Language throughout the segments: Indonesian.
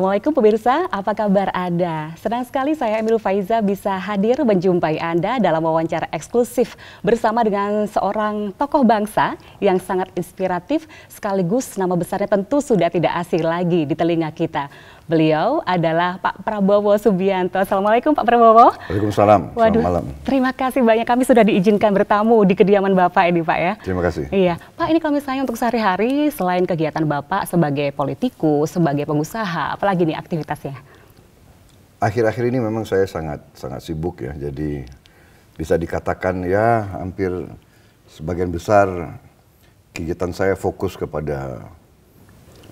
Assalamualaikum pemirsa, apa kabar Anda? Senang sekali saya Emil Faiza bisa hadir menjumpai Anda dalam wawancara eksklusif bersama dengan seorang tokoh bangsa yang sangat inspiratif sekaligus nama besarnya tentu sudah tidak asing lagi di telinga kita. Beliau adalah Pak Prabowo Subianto. Assalamualaikum Pak Prabowo. Waalaikumsalam. Waduh, malam. Terima kasih banyak. Kami sudah diizinkan bertamu di kediaman Bapak ini Pak ya. Terima kasih. Iya. Pak ini kalau misalnya untuk sehari-hari selain kegiatan Bapak sebagai politikus, sebagai pengusaha, apalagi nih aktivitasnya? Akhir-akhir ini memang saya sangat sangat sibuk ya. Jadi bisa dikatakan ya hampir sebagian besar kegiatan saya fokus kepada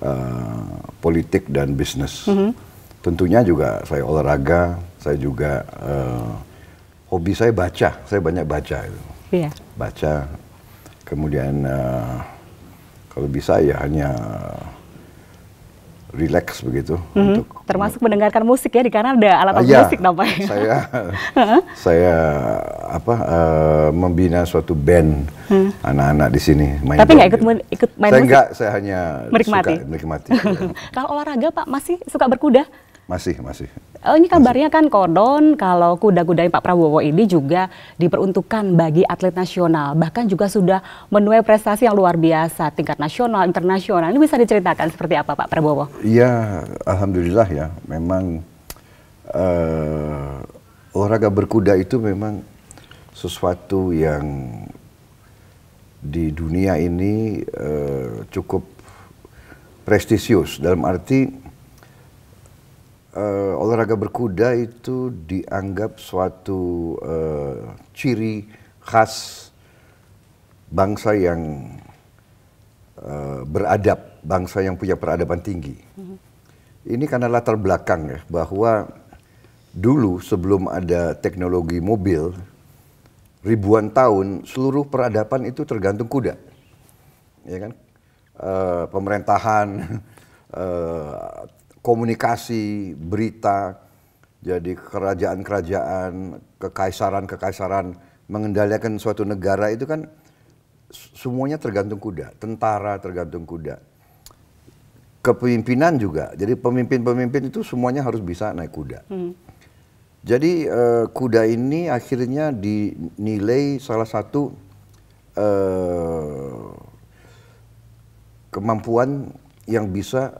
uh, politik dan bisnis. Mm -hmm. Tentunya juga saya olahraga, saya juga uh, hobi saya baca, saya banyak baca itu. Yeah. Baca, kemudian uh, kalau bisa ya hanya relax begitu mm-hmm. untuk termasuk mendengarkan musik ya di Kanada alat, -alat uh, ah, ya, musik nampaknya saya saya apa uh, membina suatu band anak hmm. anak-anak di sini main tapi nggak ikut ikut main saya musik saya hanya menikmati suka menikmati kalau olahraga pak masih suka berkuda masih masih Oh, ini kabarnya kan kordon kalau kuda-kuda Pak Prabowo ini juga diperuntukkan bagi atlet nasional. Bahkan juga sudah menuai prestasi yang luar biasa tingkat nasional, internasional. Ini bisa diceritakan seperti apa Pak Prabowo? Iya, alhamdulillah ya. Memang uh, olahraga berkuda itu memang sesuatu yang di dunia ini uh, cukup prestisius dalam arti uh, olahraga berkuda itu dianggap suatu uh, ciri khas bangsa yang uh, beradab, bangsa yang punya peradaban tinggi. Mm-hmm. Ini karena latar belakang ya, bahwa dulu sebelum ada teknologi mobil, ribuan tahun seluruh peradaban itu tergantung kuda. Ya kan? Uh, pemerintahan, uh, komunikasi, berita, jadi kerajaan-kerajaan, kekaisaran-kekaisaran mengendalikan suatu negara itu kan semuanya tergantung kuda, tentara tergantung kuda. Kepemimpinan juga, jadi pemimpin-pemimpin itu semuanya harus bisa naik kuda. Hmm. Jadi uh, kuda ini akhirnya dinilai salah satu uh, kemampuan yang bisa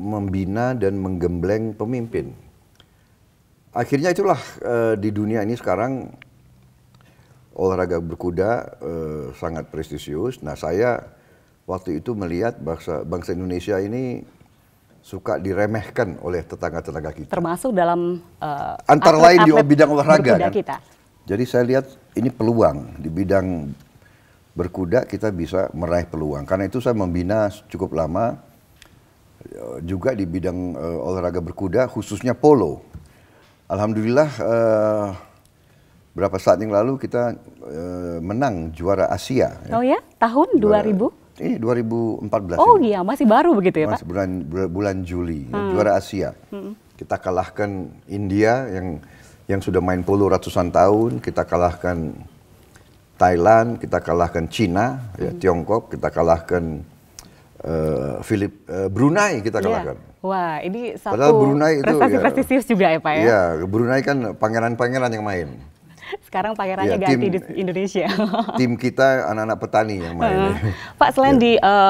membina dan menggembleng pemimpin. Akhirnya itulah e, di dunia ini sekarang olahraga berkuda e, sangat prestisius. Nah saya waktu itu melihat bangsa bangsa Indonesia ini suka diremehkan oleh tetangga-tetangga kita. Termasuk dalam uh, eh, antara atlet, lain di bidang olahraga kan. Kita. Jadi saya lihat ini peluang di bidang berkuda kita bisa meraih peluang. Karena itu saya membina cukup lama juga di bidang uh, olahraga berkuda khususnya polo. Alhamdulillah uh, berapa saat yang lalu kita uh, menang juara Asia. Ya. Oh ya, tahun juara, 2000? Ini eh, 2014. Oh ini. iya, masih baru begitu ya Mas, Pak? Bulan bulan Juli ya, hmm. ya, juara Asia. Hmm. Kita kalahkan India yang yang sudah main polo ratusan tahun, kita kalahkan Thailand, kita kalahkan Cina, ya, hmm. Tiongkok, kita kalahkan Eh, Philip uh, Brunei kita iya. kalahkan. Yeah. Wah, ini satu Padahal Brunei itu prestasi ya. prestisius ya, juga ya Pak ya. Iya, Brunei kan pangeran-pangeran yang main. Sekarang pangerannya ya, ganti di Indonesia. tim kita anak-anak petani yang main. Uh, Pak, selain ya.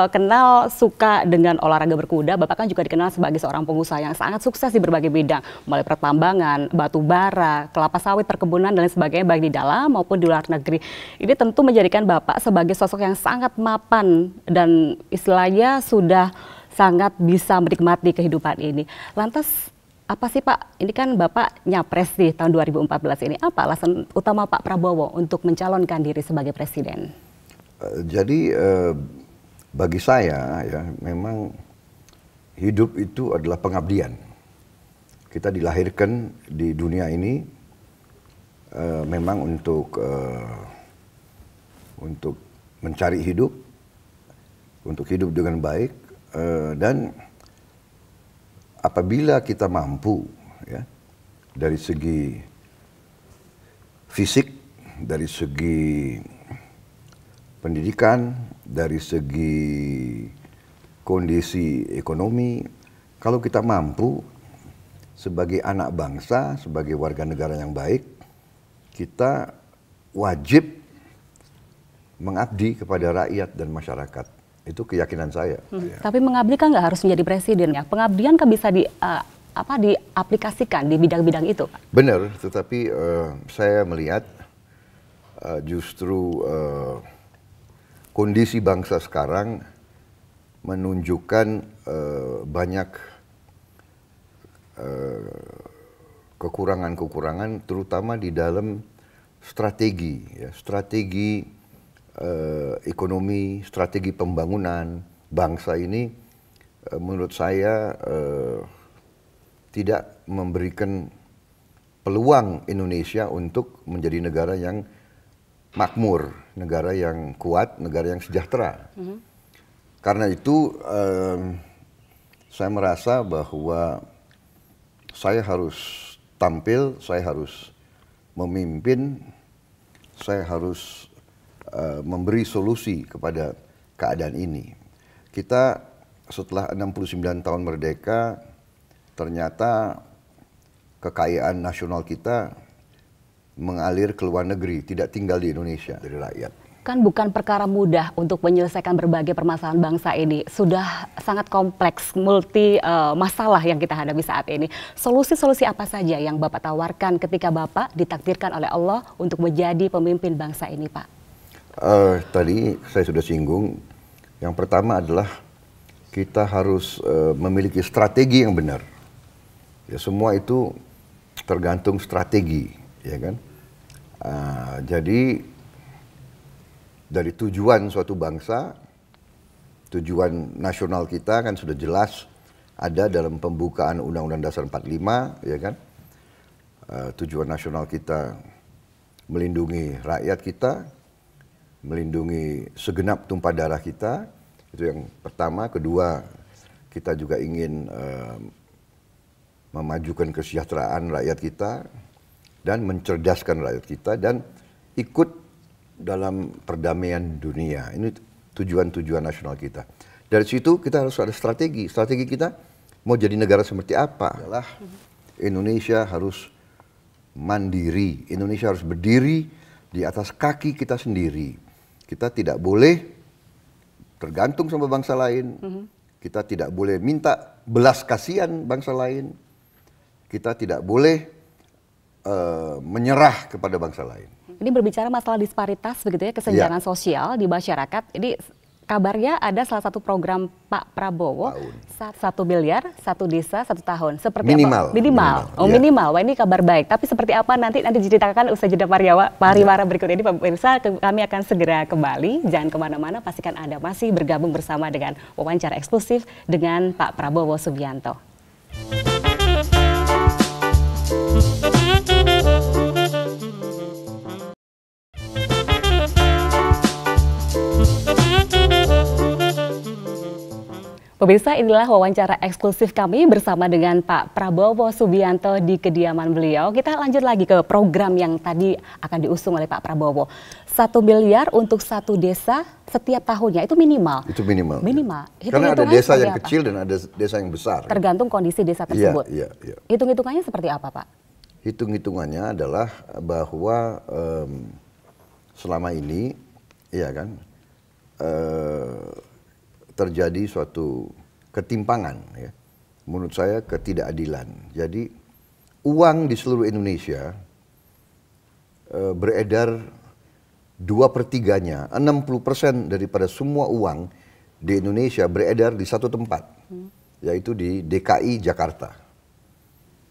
dikenal eh, uh, suka dengan olahraga berkuda, Bapak kan juga dikenal sebagai seorang pengusaha yang sangat sukses di berbagai bidang, mulai pertambangan, batu bara, kelapa sawit, perkebunan dan lain sebagainya baik di dalam maupun di luar negeri. Ini tentu menjadikan Bapak sebagai sosok yang sangat mapan dan istilahnya sudah sangat bisa menikmati kehidupan ini. Lantas apa sih Pak, ini kan Bapak nyapres di tahun 2014 ini, apa alasan utama Pak Prabowo untuk mencalonkan diri sebagai presiden? Eh, jadi eh, bagi saya ya memang hidup itu adalah pengabdian. Kita dilahirkan di dunia ini eh, memang untuk untuk mencari hidup, untuk hidup dengan baik dan apabila kita mampu ya dari segi fisik, dari segi pendidikan, dari segi kondisi ekonomi, kalau kita mampu sebagai anak bangsa, sebagai warga negara yang baik, kita wajib mengabdi kepada rakyat dan masyarakat itu keyakinan saya. Hmm. Ya. Tapi mengabdi kan nggak harus menjadi presiden ya. Pengabdian kan bisa di uh, apa diaplikasikan di bidang-bidang itu. Benar, tetapi uh, saya melihat uh, justru uh, kondisi bangsa sekarang menunjukkan uh, banyak kekurangan-kekurangan, terutama di dalam strategi, ya, strategi eh, ekonomi, strategi pembangunan bangsa ini eh, menurut saya eh, tidak memberikan peluang Indonesia untuk menjadi negara yang makmur, negara yang kuat, negara yang sejahtera. Mm -hmm. Karena itu eh, saya merasa bahwa saya harus tampil, saya harus memimpin, saya harus Eh, memberi solusi kepada keadaan ini. Kita setelah 69 tahun merdeka, ternyata kekayaan nasional kita mengalir ke luar negeri, tidak tinggal di Indonesia dari rakyat. Kan bukan perkara mudah untuk menyelesaikan berbagai permasalahan bangsa ini. Sudah sangat kompleks, multi uh, masalah yang kita hadapi saat ini. Solusi-solusi apa saja yang Bapak tawarkan ketika Bapak ditakdirkan oleh Allah untuk menjadi pemimpin bangsa ini, Pak? Uh, tadi saya sudah singgung, yang pertama adalah kita harus uh, memiliki strategi yang benar. Ya, semua itu tergantung strategi, ya kan? Uh, jadi dari tujuan suatu bangsa, tujuan nasional kita kan sudah jelas ada dalam pembukaan Undang-Undang Dasar 45, ya kan? Uh, tujuan nasional kita melindungi rakyat kita, melindungi segenap tumpah darah kita itu yang pertama kedua kita juga ingin uh, memajukan kesejahteraan rakyat kita dan mencerdaskan rakyat kita dan ikut dalam perdamaian dunia ini tujuan-tujuan nasional kita dari situ kita harus ada strategi strategi kita mau jadi negara seperti apa adalah Indonesia harus mandiri Indonesia harus berdiri di atas kaki kita sendiri kita tidak boleh tergantung sama bangsa lain. Mm -hmm. Kita tidak boleh minta belas kasihan bangsa lain. Kita tidak boleh uh, menyerah kepada bangsa lain. Ini berbicara masalah disparitas begitu ya kesenjangan ya. sosial di masyarakat. Ini kabarnya ada salah satu program Pak Prabowo satu miliar satu desa satu tahun seperti minimal apa? minimal, minimal. oh ya. minimal wah ini kabar baik tapi seperti apa nanti nanti diceritakan usai jeda pariwara pariwara berikut ini pemirsa kami akan segera kembali jangan kemana-mana pastikan anda masih bergabung bersama dengan wawancara eksklusif dengan Pak Prabowo Subianto Pemirsa inilah wawancara eksklusif kami bersama dengan Pak Prabowo Subianto di kediaman beliau. Kita lanjut lagi ke program yang tadi akan diusung oleh Pak Prabowo. Satu miliar untuk satu desa setiap tahunnya itu minimal. Itu minimal. Iya. Minimal. Ya. Karena ada desa yang apa? kecil dan ada desa yang besar. Tergantung kondisi desa iya, tersebut. Iya, iya. Ya. Hitung-hitungannya seperti apa Pak? Hitung-hitungannya adalah eh, bahwa um, selama ini, ya kan, uh, terjadi suatu ketimpangan ya. Menurut saya ketidakadilan. Jadi uang di seluruh Indonesia e, beredar dua pertiganya, 60 persen daripada semua uang di Indonesia beredar di satu tempat, hmm. yaitu di DKI Jakarta.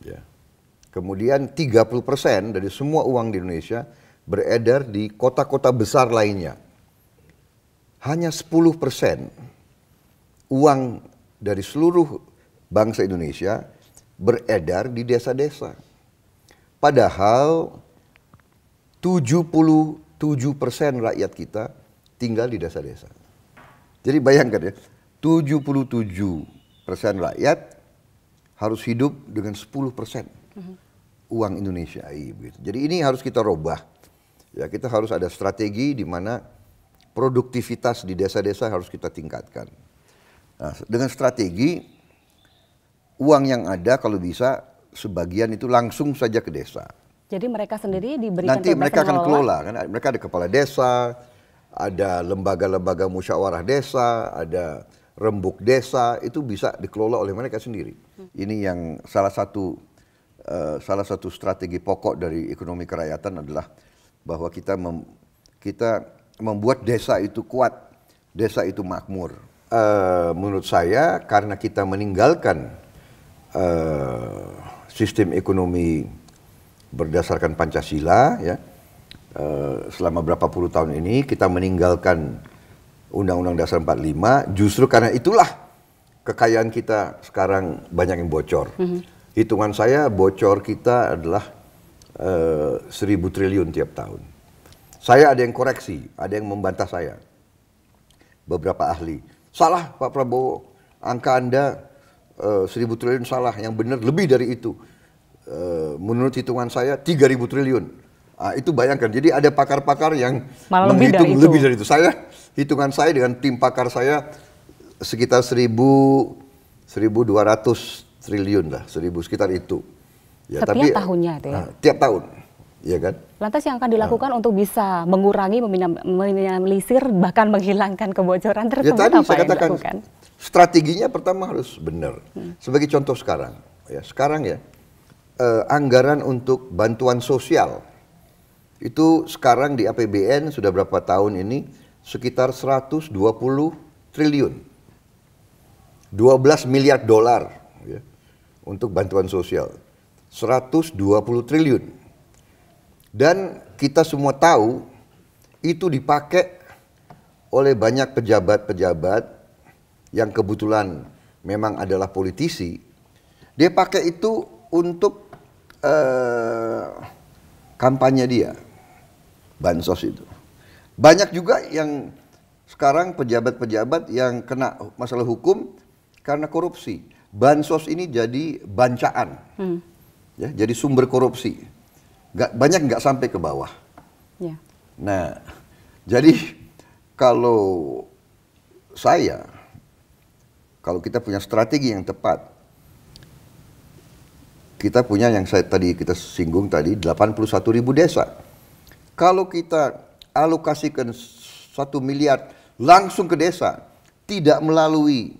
Ya. Kemudian 30 persen dari semua uang di Indonesia beredar di kota-kota besar lainnya. Hanya 10 persen uang dari seluruh bangsa Indonesia beredar di desa-desa. Padahal 77 persen rakyat kita tinggal di desa-desa. Jadi bayangkan ya, 77 persen rakyat harus hidup dengan 10 persen uang Indonesia. Iya, Jadi ini harus kita robah. Ya kita harus ada strategi di mana produktivitas di desa-desa harus kita tingkatkan. Nah, dengan strategi uang yang ada kalau bisa sebagian itu langsung saja ke desa. Jadi mereka sendiri diberikan Nanti mereka akan kelola kan mereka ada kepala desa, ada lembaga-lembaga musyawarah desa, ada rembuk desa itu bisa dikelola oleh mereka sendiri. Hmm. Ini yang salah satu uh, salah satu strategi pokok dari ekonomi kerakyatan adalah bahwa kita mem, kita membuat desa itu kuat, desa itu makmur. Eh, menurut saya karena kita meninggalkan uh, sistem ekonomi berdasarkan Pancasila ya uh, selama berapa puluh tahun ini kita meninggalkan Undang-Undang Dasar 45 justru karena itulah kekayaan kita sekarang banyak yang bocor. Mm -hmm. Hitungan saya bocor kita adalah uh, triliun tiap tahun. Saya ada yang koreksi, ada yang membantah saya. Beberapa ahli Salah Pak Prabowo, angka Anda eh, seribu uh, triliun salah, yang benar lebih dari itu. Uh, menurut hitungan saya 3000 triliun. Nah, itu bayangkan. Jadi ada pakar-pakar yang Malah menghitung lebih dari, itu. lebih dari itu. Saya hitungan saya dengan tim pakar saya sekitar 1000 1200 triliun lah, 1000 sekitar itu. Ya, Setiap tapi, ya, tahunnya itu ya. Nah, tiap tahun ya kan? Lantas yang akan dilakukan nah. untuk bisa mengurangi, meminimalisir, bahkan menghilangkan kebocoran ya tersebut ya, tadi apa saya yang dilakukan? Strateginya pertama harus benar. Hmm. Sebagai contoh sekarang, ya sekarang ya eh, anggaran untuk bantuan sosial itu sekarang di APBN sudah berapa tahun ini sekitar 120 triliun, 12 miliar dolar ya, untuk bantuan sosial, 120 triliun dan kita semua tahu itu dipakai oleh banyak pejabat-pejabat yang kebetulan memang adalah politisi. Dia pakai itu untuk uh, kampanye dia, bansos itu. Banyak juga yang sekarang pejabat-pejabat yang kena masalah hukum karena korupsi. Bansos ini jadi bancaan, hmm. ya, jadi sumber korupsi nggak banyak nggak sampai ke bawah. Ya. Nah, jadi kalau saya, kalau kita punya strategi yang tepat, kita punya yang saya tadi kita singgung tadi 81 ribu desa. Kalau kita alokasikan satu miliar langsung ke desa, tidak melalui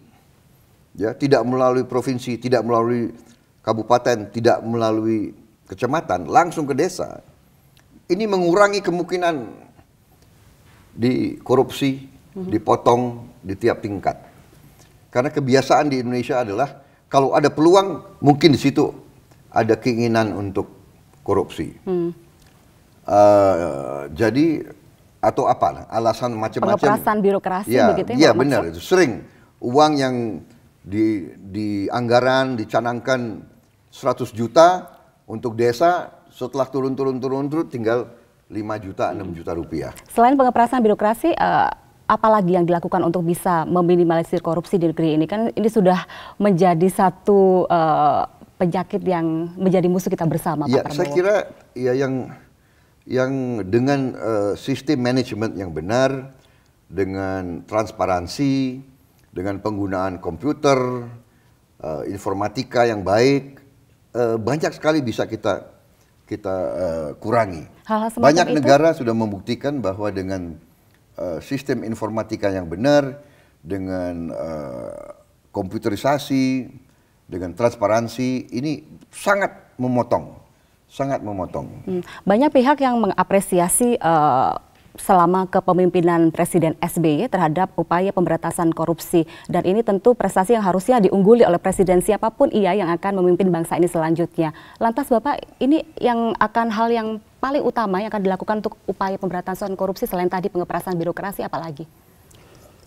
ya, tidak melalui provinsi, tidak melalui kabupaten, tidak melalui kecamatan langsung ke desa, ini mengurangi kemungkinan dikorupsi, mhm. dipotong di tiap tingkat. Karena kebiasaan di Indonesia adalah kalau ada peluang mungkin di situ ada keinginan untuk korupsi. Hmm. Uh, jadi atau apa alasan macam-macam pengeprasan birokrasi ya, begitu ya, ya benar itu sering uang yang di di anggaran dicanangkan 100 juta untuk desa setelah turun-turun-turun-turun tinggal 5 juta, 6 juta rupiah. Selain pengeperasan birokrasi, eh, apa apalagi yang dilakukan untuk bisa meminimalisir korupsi di negeri ini? Kan ini sudah menjadi satu eh, penyakit yang menjadi musuh kita bersama, ya, Pak Prabowo. Saya kira ya yang yang dengan eh, sistem manajemen yang benar, dengan transparansi, dengan penggunaan komputer, informatika yang baik, Eh, banyak sekali bisa kita kita uh, kurangi. Hal -hal banyak itu? negara sudah membuktikan bahwa dengan uh, sistem informatika yang benar, dengan uh, komputerisasi, dengan transparansi, ini sangat memotong, sangat memotong. Hmm. Banyak pihak yang mengapresiasi. Uh selama kepemimpinan Presiden SBY terhadap upaya pemberantasan korupsi. Dan ini tentu prestasi yang harusnya diungguli oleh Presiden siapapun ia yang akan memimpin bangsa ini selanjutnya. Lantas Bapak, ini yang akan hal yang paling utama yang akan dilakukan untuk upaya pemberantasan korupsi selain tadi pengeperasan birokrasi apalagi?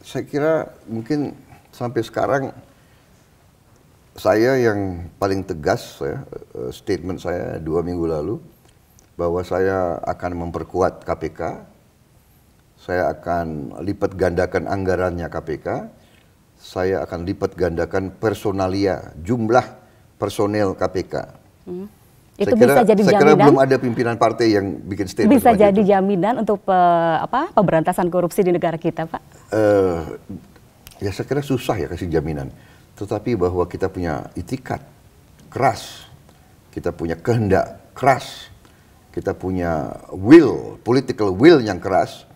Saya kira mungkin sampai sekarang saya yang paling tegas ya, eh, statement saya dua minggu lalu bahwa saya akan memperkuat KPK saya akan lipat gandakan anggarannya KPK, saya akan lipat gandakan personalia, jumlah personel KPK. Hmm. Itu kira, bisa jadi saya jaminan. Saya kira belum ada pimpinan partai yang bikin statement. Bisa jadi itu. jaminan untuk pe, eh, apa pemberantasan korupsi di negara kita, Pak? Uh, ya saya kira susah ya kasih jaminan. Tetapi bahwa kita punya itikat keras, kita punya kehendak keras, kita punya will, political will yang keras,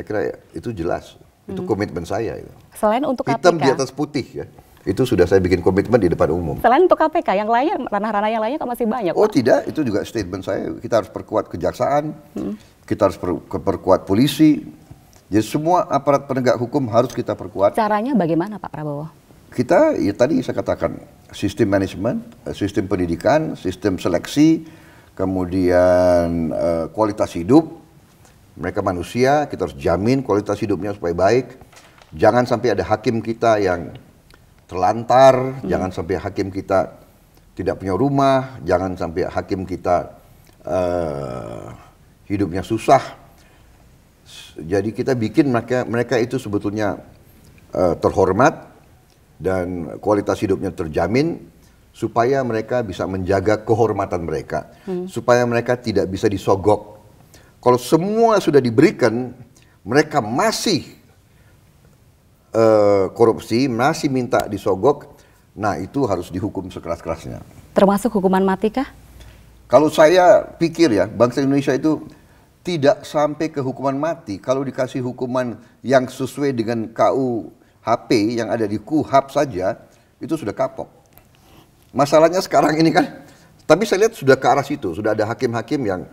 saya kira ya, itu jelas. Itu hmm. komitmen saya. Itu. Selain untuk KPK. Hitam di atas putih ya. Itu sudah saya bikin komitmen di depan umum. Selain untuk KPK, yang lainnya, ranah-ranah yang lainnya kok masih banyak? Oh Pak. tidak, itu juga statement saya. Kita harus perkuat kejaksaan, hmm. kita harus per perkuat polisi. Jadi semua aparat penegak hukum harus kita perkuat. Caranya bagaimana Pak Prabowo? Kita, ya tadi saya katakan, sistem manajemen, eh, sistem pendidikan, sistem seleksi, kemudian uh, kualitas hidup, mereka manusia, kita harus jamin kualitas hidupnya supaya baik. Jangan sampai ada hakim kita yang terlantar, hmm. jangan sampai hakim kita tidak punya rumah, jangan sampai hakim kita uh, hidupnya susah. Jadi kita bikin mereka mereka itu sebetulnya uh, terhormat dan kualitas hidupnya terjamin supaya mereka bisa menjaga kehormatan mereka, hmm. supaya mereka tidak bisa disogok kalau semua sudah diberikan, mereka masih uh, korupsi, masih minta disogok, nah itu harus dihukum sekeras-kerasnya. Termasuk hukuman mati kah? Kalau saya pikir ya, bangsa Indonesia itu tidak sampai ke hukuman mati kalau dikasih hukuman yang sesuai dengan KUHP yang ada di KUHAP saja itu sudah kapok. Masalahnya sekarang ini kan tapi saya lihat sudah ke arah situ, sudah ada hakim-hakim yang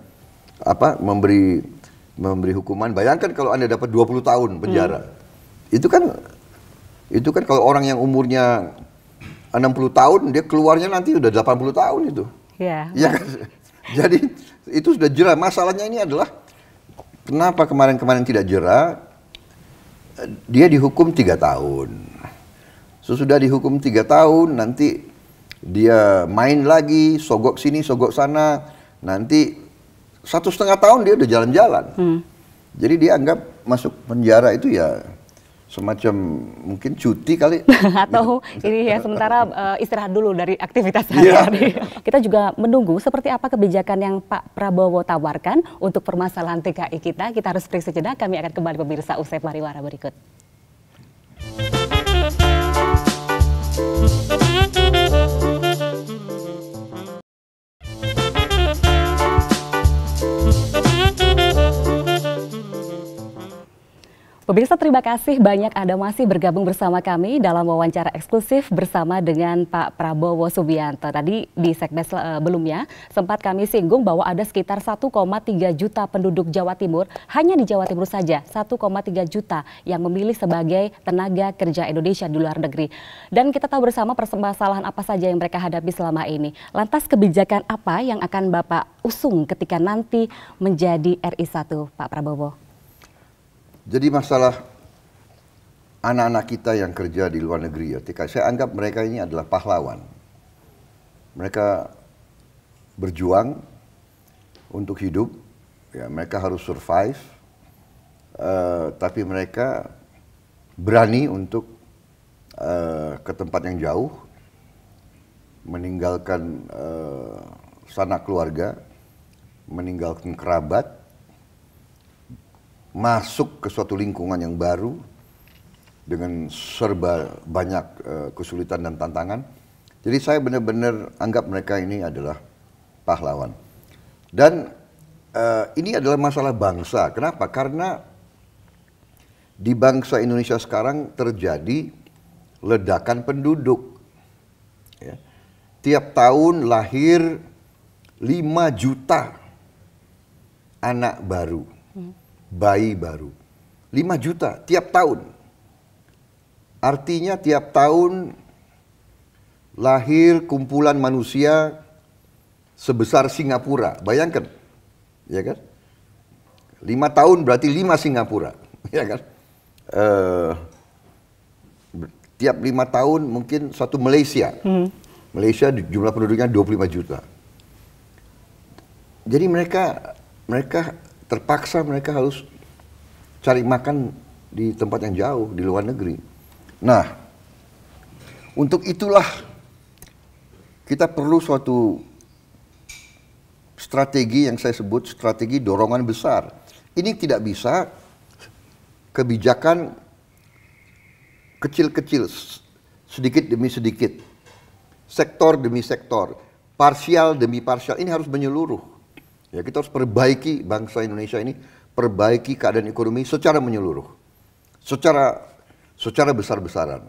apa memberi memberi hukuman. Bayangkan kalau Anda dapat 20 tahun penjara. Hmm. Itu kan itu kan kalau orang yang umurnya 60 tahun dia keluarnya nanti udah 80 tahun itu. Yeah. Ya iya kan? Jadi itu sudah jerah. Masalahnya ini adalah kenapa kemarin-kemarin tidak jerah? Dia dihukum tiga tahun. Sesudah dihukum tiga tahun nanti dia main lagi, sogok sini, sogok sana. Nanti satu setengah tahun dia udah jalan-jalan. Hmm. Jadi dia anggap masuk penjara itu ya semacam mungkin cuti kali atau ini ya sementara uh, istirahat dulu dari aktivitas hari hari Yeah. Kita juga menunggu seperti apa kebijakan yang Pak Prabowo tawarkan untuk permasalahan TKI kita. Kita harus break sejenak. Kami akan kembali pemirsa usai pariwara berikut. Pemirsa terima kasih banyak Anda masih bergabung bersama kami dalam wawancara eksklusif bersama dengan Pak Prabowo Subianto. Tadi di segmen sebelumnya eh, sempat kami singgung bahwa ada sekitar 1,3 juta penduduk Jawa Timur, hanya di Jawa Timur saja 1,3 juta yang memilih sebagai tenaga kerja Indonesia di luar negeri. Dan kita tahu bersama permasalahan apa saja yang mereka hadapi selama ini. Lantas kebijakan apa yang akan Bapak usung ketika nanti menjadi RI1 Pak Prabowo? Jadi masalah anak-anak kita yang kerja di luar negeri ya, TK, saya anggap mereka ini adalah pahlawan. Mereka berjuang untuk hidup, ya mereka harus survive, uh, tapi mereka berani untuk uh, ke tempat yang jauh, meninggalkan uh, sanak keluarga, meninggalkan kerabat, masuk ke suatu lingkungan yang baru dengan serba banyak uh, kesulitan dan tantangan. Jadi saya benar-benar anggap mereka ini adalah pahlawan. Dan uh, ini adalah masalah bangsa. Kenapa? Karena di bangsa Indonesia sekarang terjadi ledakan penduduk. Ya. Tiap tahun lahir 5 juta anak baru. Hmm bayi baru. 5 juta tiap tahun. Artinya tiap tahun lahir kumpulan manusia sebesar Singapura. Bayangkan. Ya kan? 5 tahun berarti 5 Singapura. Ya kan? Uh, tiap lima tahun mungkin satu Malaysia. Hmm. Malaysia jumlah penduduknya 25 juta. Jadi mereka mereka terpaksa mereka harus cari makan di tempat yang jauh di luar negeri. Nah, untuk itulah kita perlu suatu strategi yang saya sebut strategi dorongan besar. Ini tidak bisa kebijakan kecil-kecil sedikit demi sedikit, sektor demi sektor, parsial demi parsial. Ini harus menyeluruh. Ya, kita harus perbaiki bangsa Indonesia ini, perbaiki keadaan ekonomi secara menyeluruh. Secara secara besar-besaran.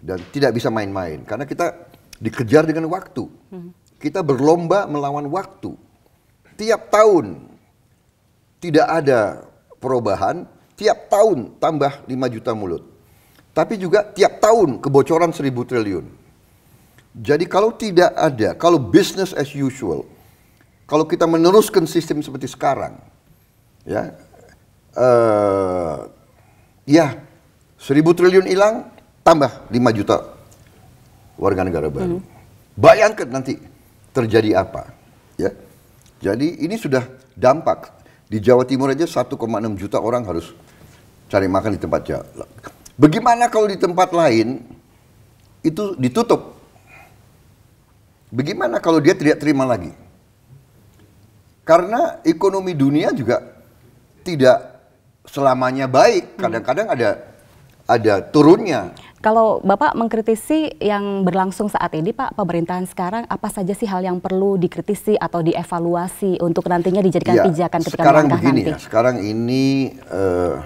Dan tidak bisa main-main karena kita dikejar dengan waktu. Kita berlomba melawan waktu. Tiap tahun tidak ada perubahan, tiap tahun tambah 5 juta mulut. Tapi juga tiap tahun kebocoran 1000 triliun. Jadi kalau tidak ada, kalau business as usual, kalau kita meneruskan sistem seperti sekarang, ya, uh, ya, seribu triliun hilang, tambah lima juta warga negara baru. Hmm. Bayangkan nanti terjadi apa, ya. Jadi ini sudah dampak di Jawa Timur aja 1,6 juta orang harus cari makan di tempat Jawa. Bagaimana kalau di tempat lain itu ditutup? Bagaimana kalau dia tidak terima lagi? Karena ekonomi dunia juga tidak selamanya baik. Hmm. Kadang-kadang ada ada turunnya. Kalau Bapak mengkritisi yang berlangsung saat ini Pak, pemerintahan sekarang apa saja sih hal yang perlu dikritisi atau dievaluasi untuk nantinya dijadikan ya, pijakan ketika sekarang begini nanti? Ya, sekarang ini uh,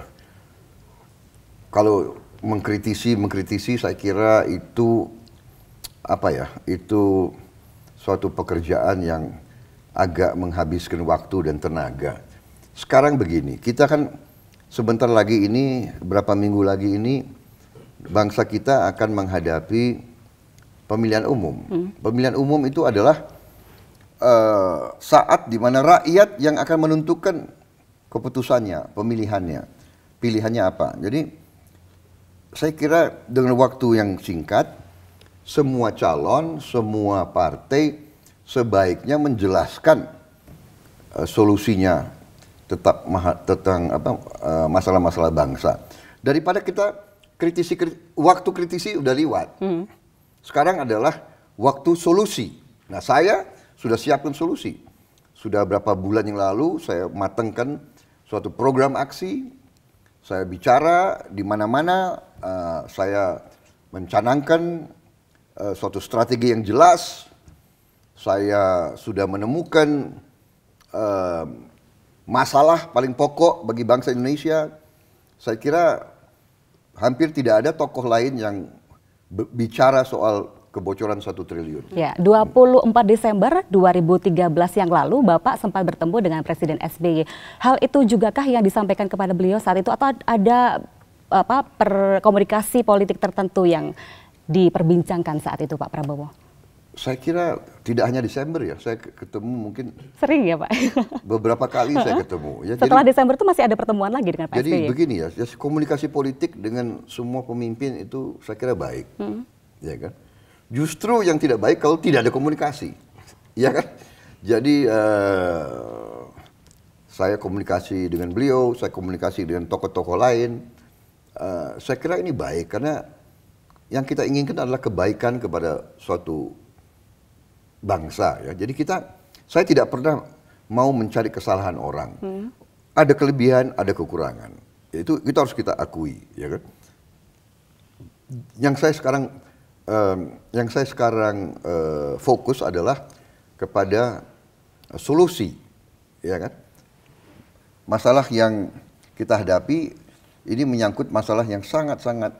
kalau mengkritisi mengkritisi saya kira itu apa ya? Itu suatu pekerjaan yang agak menghabiskan waktu dan tenaga. Sekarang begini, kita kan sebentar lagi ini, berapa minggu lagi ini, bangsa kita akan menghadapi pemilihan umum. Hmm. Pemilihan umum itu adalah uh, saat di mana rakyat yang akan menentukan keputusannya, pemilihannya, pilihannya apa. Jadi saya kira dengan waktu yang singkat, semua calon, semua partai sebaiknya menjelaskan uh, solusinya tetap maha, tentang apa e, masalah-masalah uh, bangsa daripada kita kritisi kri, waktu kritisi udah lewat hmm. sekarang adalah waktu solusi nah saya sudah siapkan solusi sudah berapa bulan yang lalu saya matangkan suatu program aksi saya bicara di mana-mana uh, saya mencanangkan uh, suatu strategi yang jelas saya sudah menemukan uh, masalah paling pokok bagi bangsa Indonesia. Saya kira hampir tidak ada tokoh lain yang bicara soal kebocoran satu triliun. Ya, 24 Desember 2013 yang lalu Bapak sempat bertemu dengan Presiden SBY. Hal itu jugakah yang disampaikan kepada beliau saat itu atau ada apa perkomunikasi politik tertentu yang diperbincangkan saat itu Pak Prabowo? Saya kira tidak hanya Desember ya, saya ketemu mungkin sering ya Pak. beberapa kali saya ketemu. Ya, Setelah jadi, Desember itu masih ada pertemuan lagi dengan Pak Jadi ya? begini ya, ya, komunikasi politik dengan semua pemimpin itu saya kira baik, hmm. ya kan. Justru yang tidak baik kalau tidak ada komunikasi, ya kan. Jadi uh, saya komunikasi dengan beliau, saya komunikasi dengan tokoh-tokoh lain. Uh, saya kira ini baik karena yang kita inginkan adalah kebaikan kepada suatu bangsa ya. Jadi kita saya tidak pernah mau mencari kesalahan orang. Hmm. Ada kelebihan, ada kekurangan. Itu kita harus kita akui, ya kan? Yang saya sekarang um, yang saya sekarang uh, fokus adalah kepada solusi, ya kan? Masalah yang kita hadapi ini menyangkut masalah yang sangat-sangat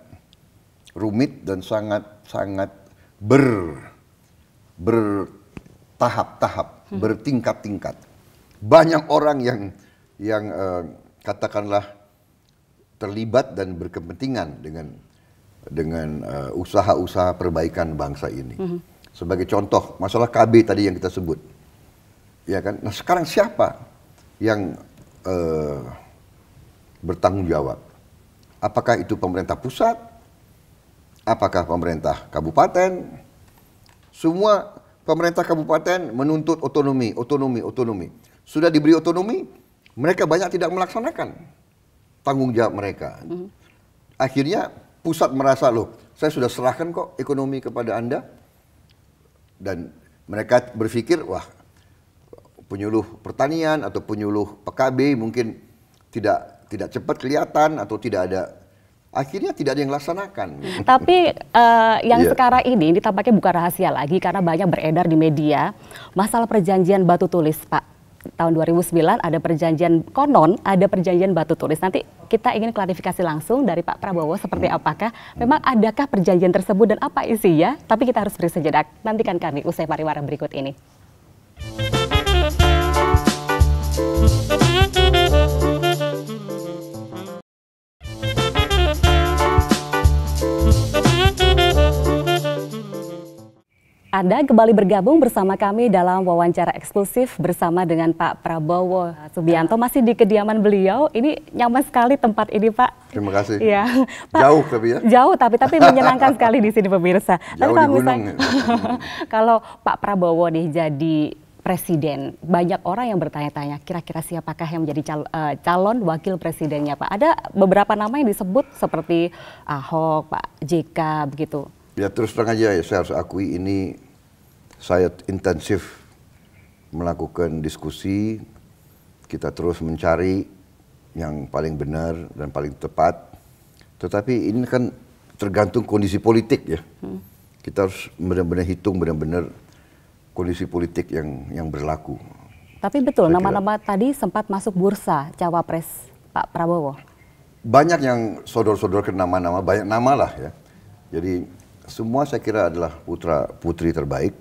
rumit dan sangat-sangat ber bertahap-tahap, hmm. bertingkat-tingkat. Banyak orang yang yang uh, katakanlah terlibat dan berkepentingan dengan dengan eh, usaha-usaha perbaikan bangsa ini. Hmm. Sebagai contoh, masalah KB tadi yang kita sebut. Ya kan? Nah, sekarang siapa yang uh, bertanggung jawab? Apakah itu pemerintah pusat? Apakah pemerintah kabupaten? Semua pemerintah kabupaten menuntut otonomi, otonomi, otonomi. Sudah diberi otonomi, mereka banyak tidak melaksanakan tanggung jawab mereka. Mhm. Akhirnya pusat merasa loh, saya sudah serahkan kok ekonomi kepada Anda. Dan mereka berpikir, wah penyuluh pertanian atau penyuluh PKB mungkin tidak tidak cepat kelihatan atau tidak ada akhirnya tidak ada yang laksanakan. Tapi uh, yang yeah. sekarang ini, ini tampaknya bukan rahasia lagi karena banyak beredar di media masalah perjanjian batu tulis, Pak. Tahun 2009 ada perjanjian konon, ada perjanjian batu tulis. Nanti kita ingin klarifikasi langsung dari Pak Prabowo seperti hmm. apakah memang adakah perjanjian tersebut dan apa isinya? Tapi kita harus beri sejenak. Nantikan kami usai pariwara berikut ini. Anda kembali bergabung bersama kami dalam wawancara eksklusif bersama dengan Pak Prabowo Subianto ya. masih di kediaman beliau. Ini nyaman sekali tempat ini, Pak. Terima kasih. Ya. Pak, jauh tapi ya. Jauh tapi tapi menyenangkan sekali di sini pemirsa. Jauh tapi kalau misalnya kalau Pak Prabowo nih jadi presiden. Banyak orang yang bertanya-tanya, kira-kira siapakah yang menjadi cal eh, calon wakil presidennya, Pak? Ada beberapa nama yang disebut seperti Ahok, Pak JK, begitu. Ya terus terang aja ya, saya harus akui ini saya intensif melakukan diskusi, kita terus mencari yang paling benar dan paling tepat. Tetapi ini kan tergantung kondisi politik ya. Hmm. Kita harus benar-benar hitung benar-benar kondisi politik yang yang berlaku. Tapi betul nama-nama tadi sempat masuk bursa cawapres Pak Prabowo. Banyak yang sodor-sodor ke nama-nama, banyak nama lah ya. Jadi semua saya kira adalah putra putri terbaik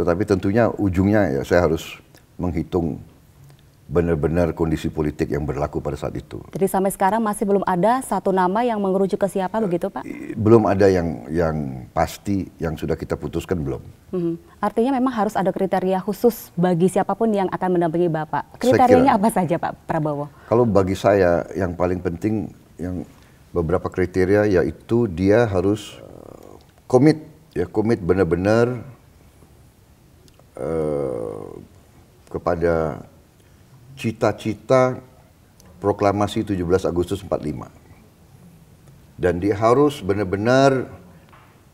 tetapi tentunya ujungnya ya saya harus menghitung benar-benar kondisi politik yang berlaku pada saat itu. Jadi sampai sekarang masih belum ada satu nama yang mengerucut ke siapa uh, begitu Pak? Belum ada yang yang pasti yang sudah kita putuskan belum. Hmm. Artinya memang harus ada kriteria khusus bagi siapapun yang akan mendampingi Bapak. Kriterianya apa saja Pak Prabowo? Kalau bagi saya yang paling penting yang beberapa kriteria yaitu dia harus eh, komit uh, ya komit benar-benar Eh, kepada cita-cita proklamasi 17 Agustus 45. Dan dia harus benar-benar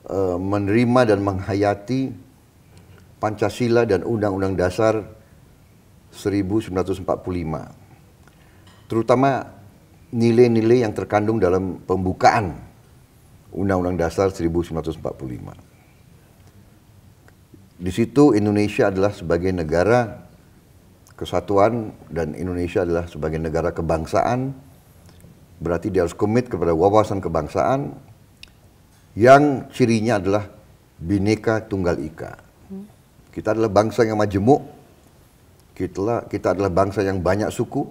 uh, menerima dan menghayati Pancasila dan Undang-Undang Dasar 1945. Terutama nilai-nilai yang terkandung dalam pembukaan Undang-Undang Dasar 1945. Di situ Indonesia adalah sebagai negara kesatuan dan Indonesia adalah sebagai negara kebangsaan. Berarti dia harus komit kepada wawasan kebangsaan yang cirinya adalah bineka tunggal ika. Hmm. Kita adalah bangsa yang majemuk, kita, kita adalah bangsa yang banyak suku,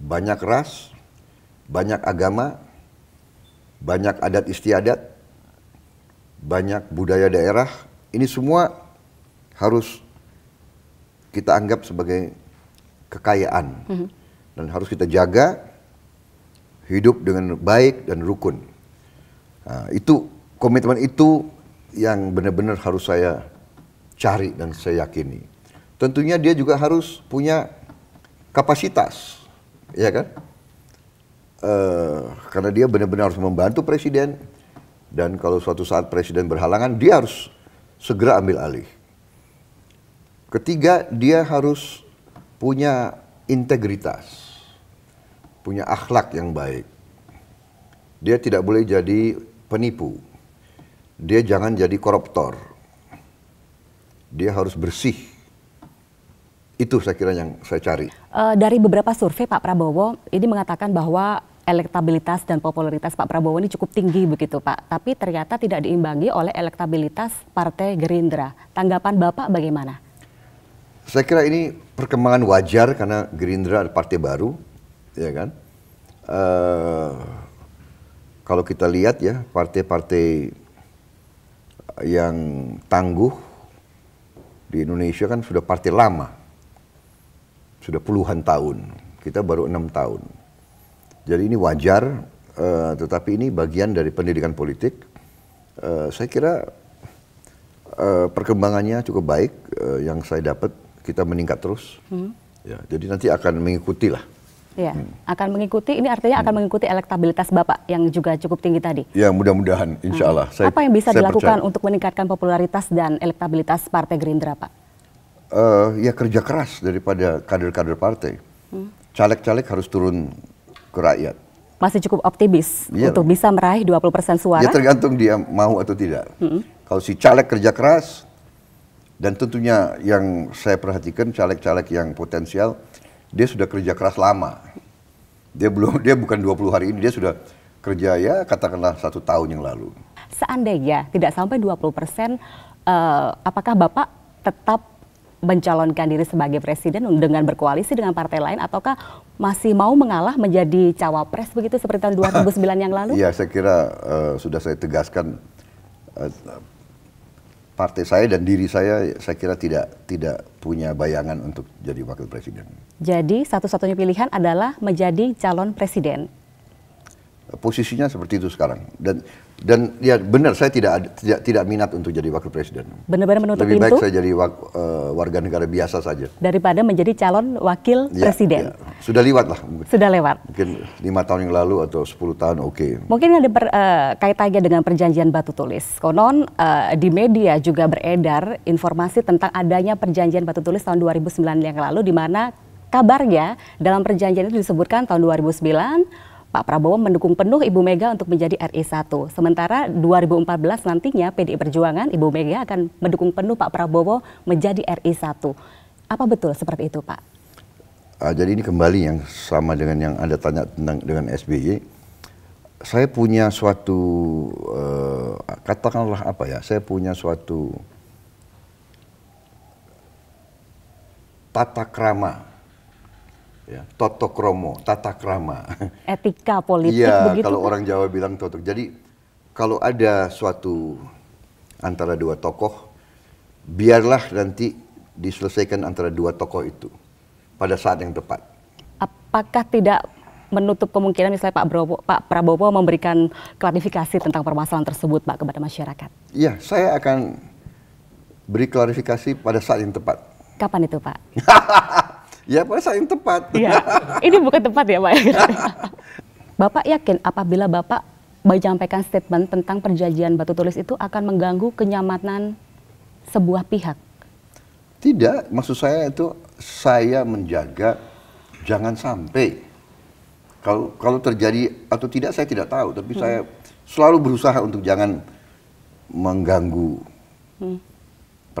banyak ras, banyak agama, banyak adat istiadat, banyak budaya daerah, ini semua harus kita anggap sebagai kekayaan mm -hmm. dan harus kita jaga hidup dengan baik dan rukun. Nah, itu komitmen itu yang benar-benar harus saya cari dan saya yakini. Tentunya dia juga harus punya kapasitas, ya kan? Uh, karena dia benar-benar harus membantu presiden dan kalau suatu saat presiden berhalangan dia harus segera ambil alih. Ketiga, dia harus punya integritas, punya akhlak yang baik. Dia tidak boleh jadi penipu. Dia jangan jadi koruptor. Dia harus bersih. Itu saya kira yang saya cari. Uh, dari beberapa survei Pak Prabowo ini mengatakan bahwa elektabilitas dan popularitas Pak Prabowo ini cukup tinggi begitu Pak. Tapi ternyata tidak diimbangi oleh elektabilitas Partai Gerindra. Tanggapan Bapak bagaimana? Saya kira ini perkembangan wajar karena Gerindra adalah partai baru, ya kan? Uh, kalau kita lihat ya partai-partai yang tangguh di Indonesia kan sudah partai lama, sudah puluhan tahun. Kita baru enam tahun jadi ini wajar, uh, tetapi ini bagian dari pendidikan politik. Uh, saya kira uh, perkembangannya cukup baik. Uh, yang saya dapat kita meningkat terus. Hmm. Ya, jadi nanti akan mengikuti lah. Ya, hmm. akan mengikuti. Ini artinya akan hmm. mengikuti elektabilitas bapak yang juga cukup tinggi tadi. Ya, mudah-mudahan, hmm. insya Allah. Hmm. Saya, Apa yang bisa dilakukan percaya. untuk meningkatkan popularitas dan elektabilitas Partai Gerindra, Pak? Uh, ya kerja keras daripada kader-kader partai. Hmm. Caleg-caleg hmm. harus turun ke rakyat. Masih cukup optimis ya. untuk bisa meraih 20% suara? Ya tergantung dia mau atau tidak. Hmm. Kalau si caleg kerja keras, dan tentunya yang saya perhatikan caleg-caleg yang potensial, dia sudah kerja keras lama. Dia belum, dia bukan 20 hari ini, dia sudah kerja ya katakanlah satu tahun yang lalu. Seandainya tidak sampai 20 persen, uh, apakah Bapak tetap mencalonkan diri sebagai presiden dengan berkoalisi dengan partai lain ataukah masih mau mengalah menjadi cawapres begitu seperti tahun 2009 yang lalu? Iya, saya kira uh, sudah saya tegaskan uh, partai saya dan diri saya saya kira tidak tidak punya bayangan untuk jadi wakil presiden. Jadi satu-satunya pilihan adalah menjadi calon presiden. Posisinya seperti itu sekarang dan dan ya benar saya tidak tidak tidak minat untuk jadi wakil presiden. Benar-benar menutup Lebih pintu. Lebih baik saya jadi wak, uh, warga negara biasa saja. Daripada menjadi calon wakil ya, presiden. Ya. Sudah lewat lah. Sudah lewat. Mungkin lima tahun yang lalu atau sepuluh tahun oke. Okay. Mungkin ada per, uh, eh, kaitannya dengan perjanjian batu tulis. Konon uh, di media juga beredar informasi tentang adanya perjanjian batu tulis tahun 2009 yang lalu di mana kabarnya dalam perjanjian itu disebutkan tahun 2009 Pak Prabowo mendukung penuh Ibu Mega untuk menjadi RI1. Sementara 2014 nantinya PDI Perjuangan Ibu Mega akan mendukung penuh Pak Prabowo menjadi RI1. Apa betul seperti itu, Pak? Uh, jadi ini kembali yang sama dengan yang Anda tanya tentang dengan SBY. Saya punya suatu uh, katakanlah apa ya? Saya punya suatu tata krama ya. Toto tata krama. Etika politik ya, begitu. kalau orang Jawa bilang toto. Jadi kalau ada suatu antara dua tokoh, biarlah nanti diselesaikan antara dua tokoh itu pada saat yang tepat. Apakah tidak menutup kemungkinan misalnya Pak Prabowo, Pak Prabowo memberikan klarifikasi tentang permasalahan tersebut Pak kepada masyarakat? Iya, saya akan beri klarifikasi pada saat yang tepat. Kapan itu Pak? Ya, pokoknya saling tepat. Iya. Ini bukan tepat ya, Pak. Bapak yakin apabila Bapak menyampaikan statement tentang perjanjian batu tulis itu akan mengganggu kenyamanan sebuah pihak? Tidak, maksud saya itu saya menjaga jangan sampai kalau kalau terjadi atau tidak saya tidak tahu, tapi hmm. saya selalu berusaha untuk jangan mengganggu hmm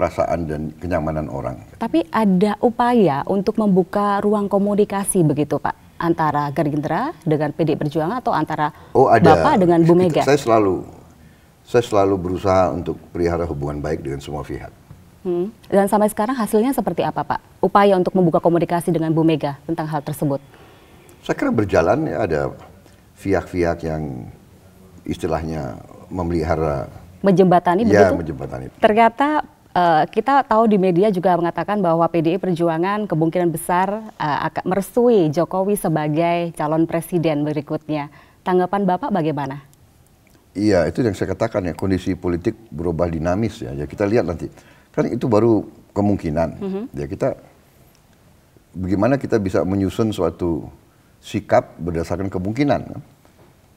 perasaan dan kenyamanan orang. Tapi ada upaya untuk membuka ruang komunikasi begitu Pak? Antara Gerindra dengan PD Perjuangan atau antara oh, ada. Bapak dengan Bu Mega? Saya selalu, saya selalu berusaha untuk pelihara hubungan baik dengan semua pihak. Hmm. Dan sampai sekarang hasilnya seperti apa Pak? Upaya untuk membuka komunikasi dengan Bu Mega tentang hal tersebut? Saya kira berjalan ya ada pihak-pihak yang istilahnya memelihara menjembatani ya, begitu? menjembatani. Ternyata Uh, kita tahu di media juga mengatakan bahwa PDI Perjuangan kemungkinan besar uh, akan merestui Jokowi sebagai calon presiden berikutnya. Tanggapan Bapak bagaimana? Iya, itu yang saya katakan ya, kondisi politik berubah dinamis ya. Ya kita lihat nanti. Kan itu baru kemungkinan. Mm -hmm. Ya kita bagaimana kita bisa menyusun suatu sikap berdasarkan kemungkinan. Kan?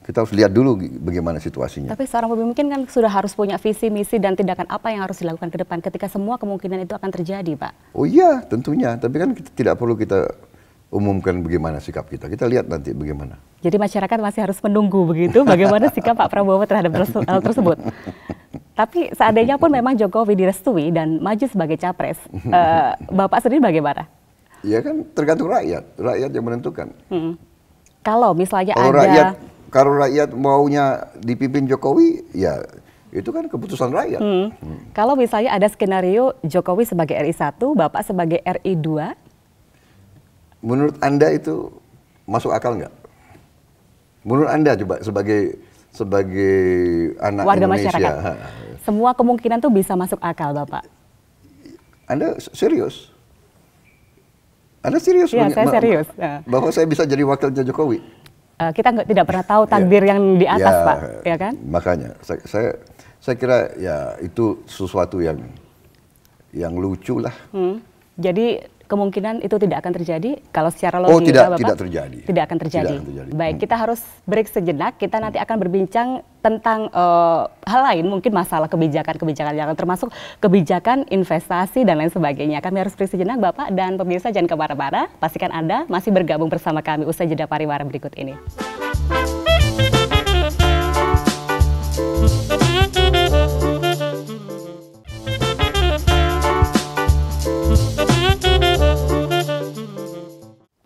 kita harus lihat dulu bagaimana situasinya. Tapi seorang pemimpin kan sudah harus punya visi, misi, dan tindakan apa yang harus dilakukan ke depan ketika semua kemungkinan itu akan terjadi, Pak? Oh iya, tentunya. Tapi kan kita, tidak perlu kita umumkan bagaimana sikap kita. Kita lihat nanti bagaimana. Jadi masyarakat masih harus menunggu begitu bagaimana sikap Pak Prabowo terhadap hal tersebut. Tapi seandainya pun memang Jokowi direstui dan maju sebagai capres, eh, Bapak sendiri bagaimana? Ya kan tergantung rakyat, rakyat yang menentukan. Hmm. Kalau misalnya Kalau ada rakyat kalau rakyat maunya dipimpin Jokowi, ya itu kan keputusan rakyat. Hmm. Hmm. Kalau misalnya ada skenario Jokowi sebagai RI 1, Bapak sebagai RI 2? Menurut Anda itu masuk akal nggak? Menurut Anda coba sebagai sebagai anak Warga Indonesia. masyarakat. Semua kemungkinan tuh bisa masuk akal, Bapak. Anda serius? Anda serius? Iya, saya serius. Bahwa saya bisa jadi wakilnya Jokowi? Eh, kita nggak tidak pernah tahu iya. takdir ya, yang di atas ya, pak ya kan makanya saya, saya saya kira ya itu sesuatu yang yang lucu lah hmm. jadi kemungkinan itu tidak akan terjadi kalau secara logika oh, tidak, Bapak tidak terjadi. Tidak akan terjadi. Tidak akan terjadi. Baik, hmm. kita harus break sejenak. Kita nanti akan berbincang tentang uh, hal lain mungkin masalah kebijakan-kebijakan yang termasuk kebijakan investasi dan lain sebagainya. Kami harus break sejenak Bapak dan pemirsa jangan kemana-mana. Pastikan Anda masih bergabung bersama kami usai jeda pariwara berikut ini.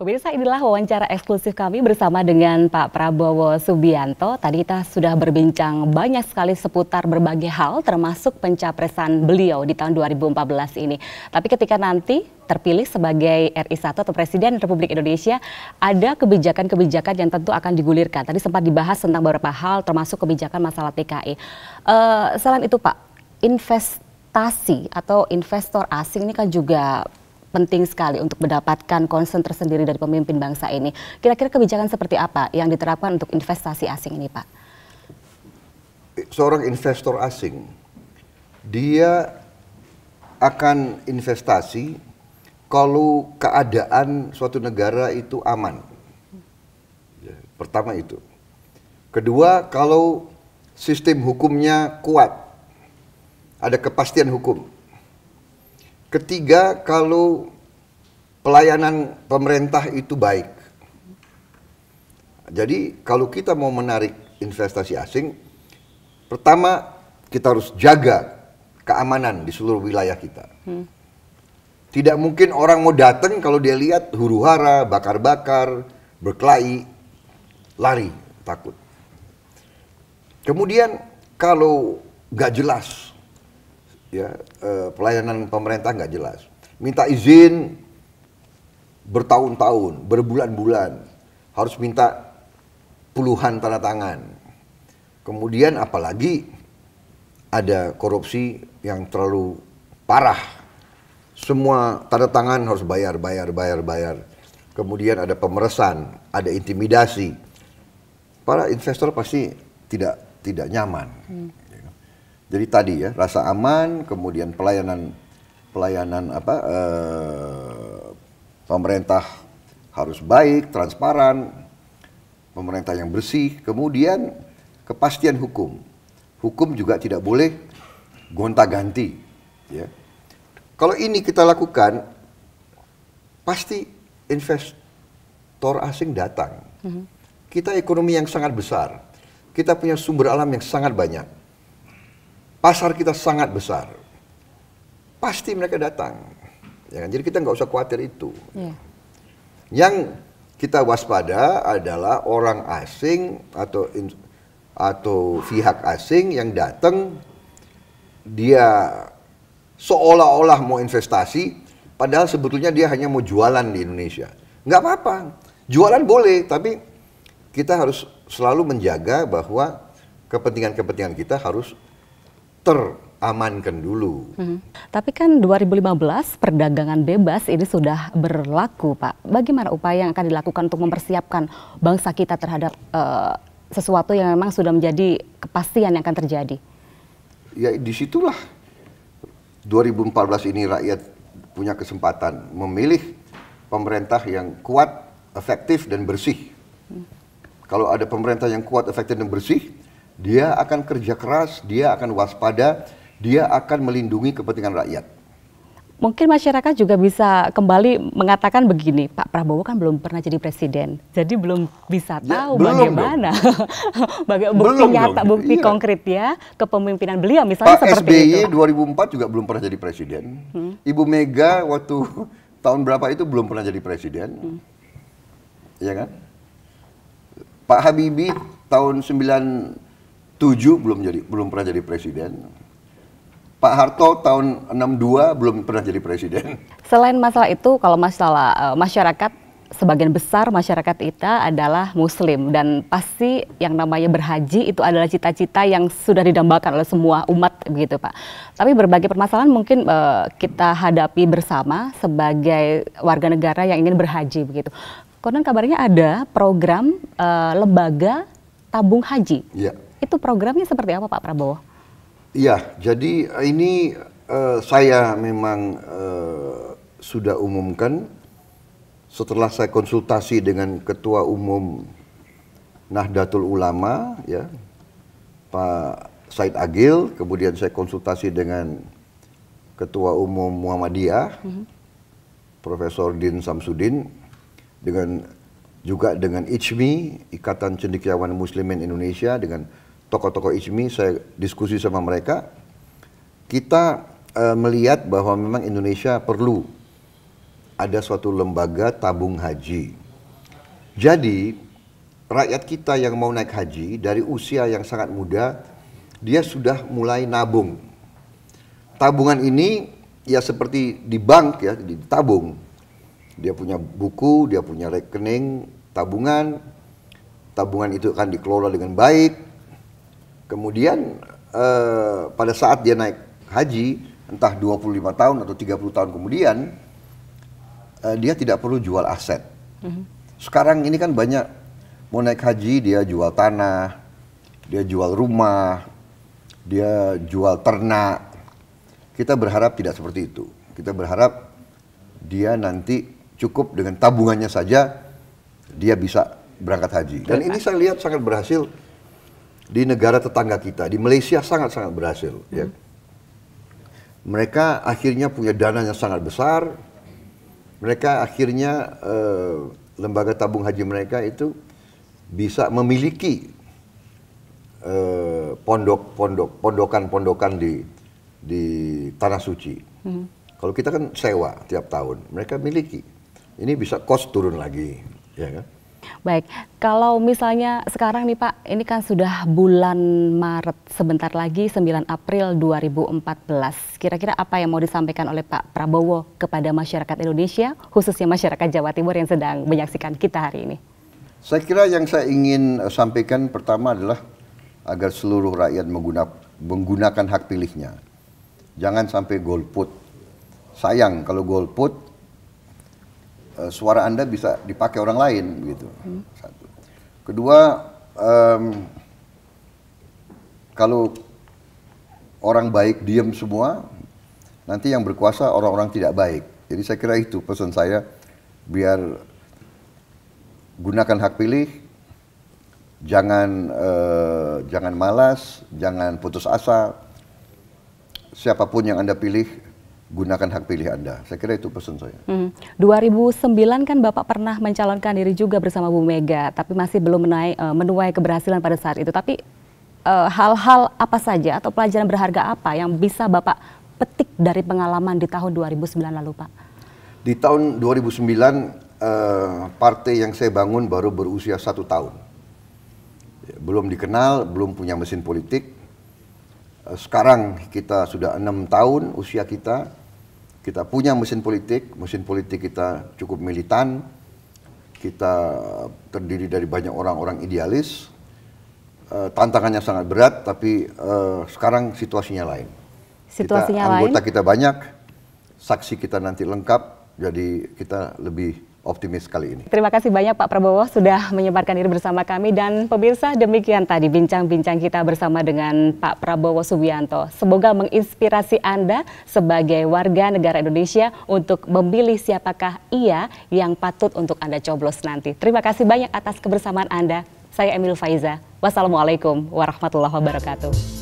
Pemirsa inilah wawancara eksklusif kami bersama dengan Pak Prabowo Subianto. Tadi kita sudah berbincang banyak sekali seputar berbagai hal termasuk pencapresan beliau di tahun 2014 ini. Tapi ketika nanti terpilih sebagai RI1 atau Presiden Republik Indonesia, ada kebijakan-kebijakan yang tentu akan digulirkan. Tadi sempat dibahas tentang beberapa hal termasuk kebijakan masalah TKI. Uh, e. eh, selain itu Pak, investasi atau investor asing ini kan juga penting sekali untuk mendapatkan concern tersendiri dari pemimpin bangsa ini. Kira-kira kebijakan seperti apa yang diterapkan untuk investasi asing ini, Pak? Seorang investor asing, dia akan investasi kalau keadaan suatu negara itu aman. Ya, pertama itu. Kedua, kalau sistem hukumnya kuat, ada kepastian hukum Ketiga, kalau pelayanan pemerintah itu baik. Jadi kalau kita mau menarik investasi asing, pertama kita harus jaga keamanan di seluruh wilayah kita. Hmm. Tidak mungkin orang mau datang kalau dia lihat huru hara, bakar-bakar, berkelahi, lari, takut. Kemudian kalau nggak jelas ya eh, pelayanan pemerintah nggak jelas. Minta izin bertahun-tahun, berbulan-bulan, harus minta puluhan tanda tangan. Kemudian apalagi ada korupsi yang terlalu parah. Semua tanda tangan harus bayar, bayar, bayar, bayar. Kemudian ada pemeresan, ada intimidasi. Para investor pasti tidak tidak nyaman. Hmm jadi tadi ya rasa aman, kemudian pelayanan pelayanan apa eh, pemerintah harus baik, transparan, pemerintah yang bersih, kemudian kepastian hukum. Hukum juga tidak boleh gonta-ganti, ya. Kalau ini kita lakukan, pasti investor asing datang. Mm-hmm. Kita ekonomi yang sangat besar, kita punya sumber alam yang sangat banyak pasar kita sangat besar. Pasti mereka datang. Ya kan? Jadi kita nggak usah khawatir itu. Yeah. Yang kita waspada adalah orang asing atau in, atau pihak asing yang datang dia seolah-olah mau investasi padahal sebetulnya dia hanya mau jualan di Indonesia. Nggak apa-apa. Jualan boleh, tapi kita harus selalu menjaga bahwa kepentingan-kepentingan kita harus teramankan dulu. Hmm. Tapi kan 2015 perdagangan bebas ini sudah berlaku, Pak. Bagaimana upaya yang akan dilakukan untuk mempersiapkan bangsa kita terhadap uh, sesuatu yang memang sudah menjadi kepastian yang akan terjadi? Ya disitulah 2014 ini rakyat punya kesempatan memilih pemerintah yang kuat, efektif, dan bersih. Hmm. Kalau ada pemerintah yang kuat, efektif, dan bersih, dia akan kerja keras, dia akan waspada, dia akan melindungi kepentingan rakyat. Mungkin masyarakat juga bisa kembali mengatakan begini, Pak Prabowo kan belum pernah jadi presiden, jadi belum bisa ya, tahu ya, belum bagaimana baga bukti belum nyata, dong. bukti iya. konkret ya kepemimpinan beliau misalnya Pak seperti SBY itu. 2004 juga belum pernah jadi presiden. Hmm. Ibu Mega waktu tahun berapa itu belum pernah jadi presiden. Hmm. ya kan? Pak Habibie tahun 9 7 belum jadi belum pernah jadi presiden. Pak Harto tahun 62 belum pernah jadi presiden. Selain masalah itu, kalau masalah eh, masyarakat sebagian besar masyarakat kita adalah muslim dan pasti yang namanya berhaji itu adalah cita-cita yang sudah didambakan oleh semua umat begitu, Pak. Tapi berbagai permasalahan mungkin uh, kita hadapi bersama sebagai warga negara yang ingin berhaji begitu. Konon kabarnya ada program uh, lembaga tabung haji. Yeah itu programnya seperti apa Pak Prabowo? Ya, jadi eh, ini uh, saya memang uh, sudah umumkan setelah saya konsultasi dengan Ketua Umum Nahdlatul Ulama, ya Pak Said Agil, kemudian saya konsultasi dengan Ketua Umum Muhammadiyah, mm -hmm. Profesor Din Samsudin, dengan juga dengan ICMI, Ikatan Cendekiawan Muslimin Indonesia, dengan tokoh-tokoh ISMI, saya diskusi sama mereka, kita e, melihat bahwa memang Indonesia perlu ada suatu lembaga tabung haji. Jadi rakyat kita yang mau naik haji dari usia yang sangat muda, dia sudah mulai nabung. Tabungan ini ya seperti di bank ya, di tabung Dia punya buku, dia punya rekening tabungan. Tabungan itu akan dikelola dengan baik, Kemudian eh, pada saat dia naik haji, entah 25 tahun atau 30 tahun kemudian, eh, dia tidak perlu jual aset. Mm -hmm. Sekarang ini kan banyak mau naik haji dia jual tanah, dia jual rumah, dia jual ternak. Kita berharap tidak seperti itu. Kita berharap dia nanti cukup dengan tabungannya saja dia bisa berangkat haji. Dan ini saya lihat sangat berhasil di negara tetangga kita di Malaysia sangat-sangat berhasil. Hmm. Ya. Mereka akhirnya punya dana yang sangat besar. Mereka akhirnya eh, lembaga tabung haji mereka itu bisa memiliki eh, pondok pondok-pondok, pondokan-pondokan di di tanah suci. Hmm. Kalau kita kan sewa tiap tahun, mereka miliki. Ini bisa kos turun lagi, ya kan? Baik, kalau misalnya sekarang nih Pak, ini kan sudah bulan Maret, sebentar lagi 9 April 2014. Kira-kira apa yang mau disampaikan oleh Pak Prabowo kepada masyarakat Indonesia, khususnya masyarakat Jawa Timur yang sedang menyaksikan kita hari ini? Saya kira yang saya ingin eh, sampaikan pertama adalah agar seluruh rakyat menggunakan hak pilihnya. Jangan sampai golput. Sayang kalau golput Eh, suara Anda bisa dipakai orang lain gitu. Hmm. Satu. Kedua, um, kalau orang baik diam semua, nanti yang berkuasa orang-orang tidak baik. Jadi saya kira itu pesan saya biar gunakan hak pilih, jangan uh, jangan malas, jangan putus asa. Siapapun yang Anda pilih gunakan hak pilih Anda. Saya kira itu pesan saya. Hmm. 2009 kan Bapak pernah mencalonkan diri juga bersama Bu Mega, tapi masih belum uh, menuai keberhasilan pada saat itu. Tapi eh, hal-hal apa saja atau pelajaran berharga apa yang bisa Bapak petik dari pengalaman di tahun 2009 lalu, Pak? Di tahun 2009, eh, partai yang saya bangun baru berusia satu tahun. Belum dikenal, belum punya mesin politik, Eh, sekarang kita sudah enam tahun usia kita, kita punya mesin politik, mesin politik kita cukup militan, kita terdiri dari banyak orang-orang idealis, eh, tantangannya sangat berat, tapi eh, sekarang situasinya lain. Situasinya kita, lain. Anggota kita banyak, saksi kita nanti lengkap, jadi kita lebih optimis kali ini. Terima kasih banyak Pak Prabowo sudah menyebarkan diri bersama kami dan pemirsa demikian tadi bincang-bincang kita bersama dengan Pak Prabowo Subianto. Semoga menginspirasi Anda sebagai warga negara Indonesia untuk memilih siapakah ia yang patut untuk Anda coblos nanti. Terima kasih banyak atas kebersamaan Anda. Saya Emil Faiza. Wassalamualaikum warahmatullahi wabarakatuh.